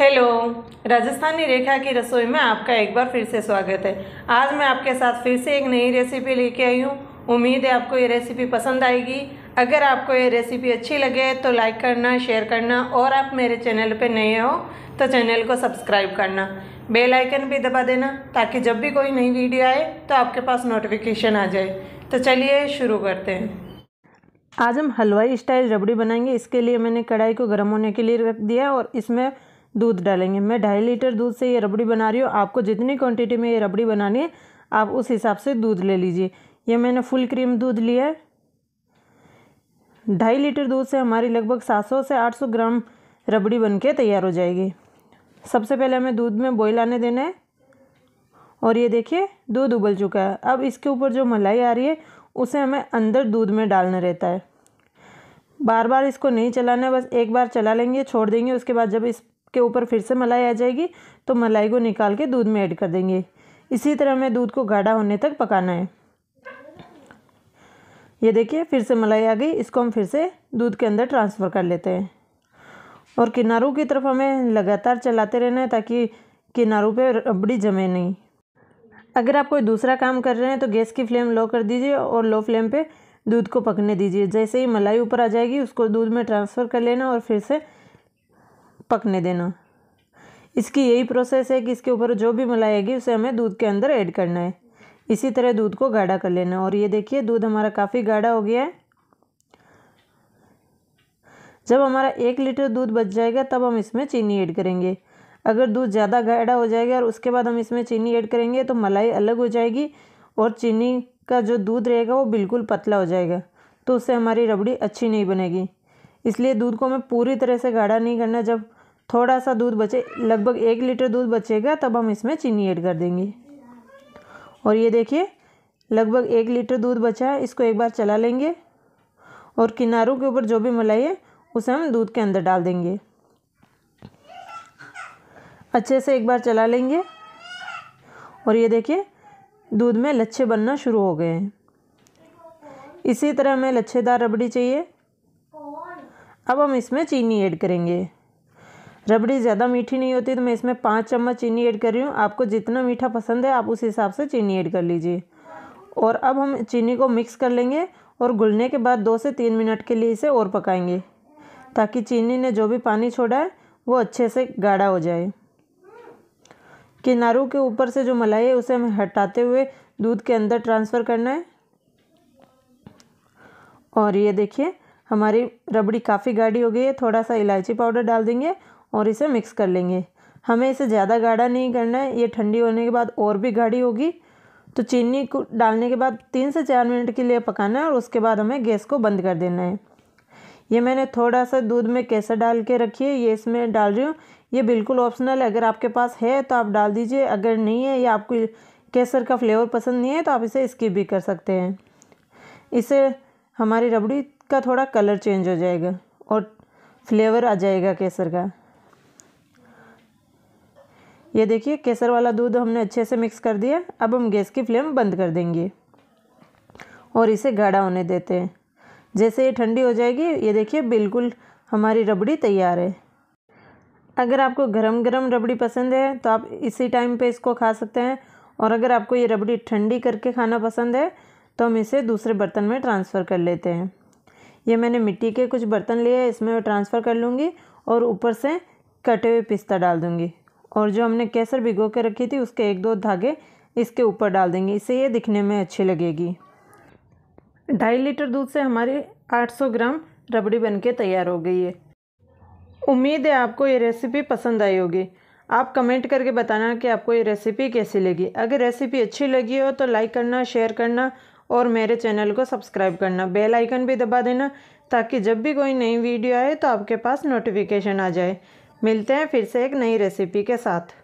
hello Rajasthani रेखा की रसोई में आपका एक बार फिर से स्वागत है आज मैं आपके साथ फिर से एक नई रेसिपी लेके आई हूँ उम्मीद है आपको ये रेसिपी पसंद आएगी अगर आपको ये रेसिपी अच्छी लगे तो लाइक करना शेयर करना और आप मेरे चैनल पे नए हो तो चैनल को सब्सक्राइब करना बेल आइकन भी दबा देना ताकि जब भी कोई नई वीडियो आए तो आपके पास नोटिफिकेशन आ जाए तो चलिए शुरू करते हैं आज हम हलवाई स्टाइल रबड़ी बनाएंगे इसके लिए मैंने कढ़ाई को गर्म होने के लिए रख दिया और इसमें दूध डालेंगे मैं ढाई लीटर दूध से ये रबड़ी बना रही हूँ आपको जितनी क्वांटिटी में ये रबड़ी बनानी है आप उस हिसाब से दूध ले लीजिए ये मैंने फुल क्रीम दूध लिया है ढाई लीटर दूध से हमारी लगभग 700 से 800 ग्राम रबड़ी बनके तैयार हो जाएगी सबसे पहले हमें दूध में बॉयल आने देना है और ये देखिए दूध उबल चुका है अब इसके ऊपर जो मलाई आ रही है उसे हमें अंदर दूध में डालना रहता है बार बार इसको नहीं चलाना है बस एक बार चला लेंगे छोड़ देंगे उसके बाद जब इस के ऊपर फिर से मलाई आ जाएगी तो मलाई को निकाल के दूध में ऐड कर देंगे इसी तरह हमें दूध को गाढ़ा होने तक पकाना है ये देखिए फिर से मलाई आ गई इसको हम फिर से दूध के अंदर ट्रांसफ़र कर लेते हैं और किनारों की तरफ हमें लगातार चलाते रहना है ताकि किनारों पे रबड़ी जमे नहीं अगर आप कोई दूसरा काम कर रहे हैं तो गैस की फ्लेम लो कर दीजिए और लो फ्लेम पे दूध को पकने दीजिए जैसे ही मलाई ऊपर आ जाएगी उसको दूध में ट्रांसफ़र कर लेना और फिर से पकने देना इसकी यही प्रोसेस है कि इसके ऊपर जो भी आएगी उसे हमें दूध के अंदर ऐड करना है इसी तरह दूध को गाढ़ा कर लेना और ये देखिए दूध हमारा काफ़ी गाढ़ा हो गया है जब हमारा एक लीटर दूध बच जाएगा तब हम इसमें चीनी ऐड करेंगे अगर दूध ज़्यादा गाढ़ा हो जाएगा और उसके बाद हम इसमें चीनी ऐड करेंगे तो मलाई अलग हो जाएगी और चीनी का जो दूध रहेगा वो बिल्कुल पतला हो जाएगा तो उससे हमारी रबड़ी अच्छी नहीं बनेगी इसलिए दूध को हमें पूरी तरह से गाढ़ा नहीं करना जब थोड़ा सा दूध बचे लगभग एक लीटर दूध बचेगा तब हम इसमें चीनी ऐड कर देंगे और ये देखिए लगभग एक लीटर दूध बचा है इसको एक बार चला लेंगे और किनारों के ऊपर जो भी मलाई है उसे हम दूध के अंदर डाल देंगे अच्छे से एक बार चला लेंगे और ये देखिए दूध में लच्छे बनना शुरू हो गए हैं इसी तरह हमें लच्छेदार रबड़ी चाहिए अब हम इसमें चीनी ऐड करेंगे रबड़ी ज़्यादा मीठी नहीं होती तो मैं इसमें पाँच चम्मच चीनी ऐड कर रही हूँ आपको जितना मीठा पसंद है आप उस हिसाब से चीनी ऐड कर लीजिए और अब हम चीनी को मिक्स कर लेंगे और घुलने के बाद दो से तीन मिनट के लिए इसे और पकाएंगे ताकि चीनी ने जो भी पानी छोड़ा है वो अच्छे से गाढ़ा हो जाए किनारों के ऊपर से जो मलाई है उसे हमें हटाते हुए दूध के अंदर ट्रांसफ़र करना है और ये देखिए हमारी रबड़ी काफ़ी गाढ़ी हो गई है थोड़ा सा इलायची पाउडर डाल देंगे और इसे मिक्स कर लेंगे हमें इसे ज़्यादा गाढ़ा नहीं करना है ये ठंडी होने के बाद और भी गाढ़ी होगी तो चीनी को डालने के बाद तीन से चार मिनट के लिए पकाना है और उसके बाद हमें गैस को बंद कर देना है ये मैंने थोड़ा सा दूध में केसर डाल के रखी है ये इसमें डाल रही हूँ ये बिल्कुल ऑप्शनल है अगर आपके पास है तो आप डाल दीजिए अगर नहीं है या आपको केसर का फ्लेवर पसंद नहीं है तो आप इसे स्किप भी कर सकते हैं इससे हमारी रबड़ी का थोड़ा कलर चेंज हो जाएगा और फ्लेवर आ जाएगा केसर का ये देखिए केसर वाला दूध हमने अच्छे से मिक्स कर दिया अब हम गैस की फ्लेम बंद कर देंगे और इसे गाढ़ा होने देते हैं जैसे ये ठंडी हो जाएगी ये देखिए बिल्कुल हमारी रबड़ी तैयार है अगर आपको गरम गरम रबड़ी पसंद है तो आप इसी टाइम पे इसको खा सकते हैं और अगर आपको ये रबड़ी ठंडी करके खाना पसंद है तो हम इसे दूसरे बर्तन में ट्रांसफ़र कर लेते हैं ये मैंने मिट्टी के कुछ बर्तन लिए हैं इसमें मैं ट्रांसफ़र कर लूँगी और ऊपर से कटे हुए पिस्ता डाल दूँगी और जो हमने केसर भिगो के रखी थी उसके एक दो धागे इसके ऊपर डाल देंगे इससे ये दिखने में अच्छी लगेगी ढाई लीटर दूध से हमारी 800 ग्राम रबड़ी बनके तैयार हो गई है उम्मीद है आपको ये रेसिपी पसंद आई होगी आप कमेंट करके बताना कि आपको ये रेसिपी कैसी लगी अगर रेसिपी अच्छी लगी हो तो लाइक करना शेयर करना और मेरे चैनल को सब्सक्राइब करना बेल आइकन भी दबा देना ताकि जब भी कोई नई वीडियो आए तो आपके पास नोटिफिकेशन आ जाए मिलते हैं फिर से एक नई रेसिपी के साथ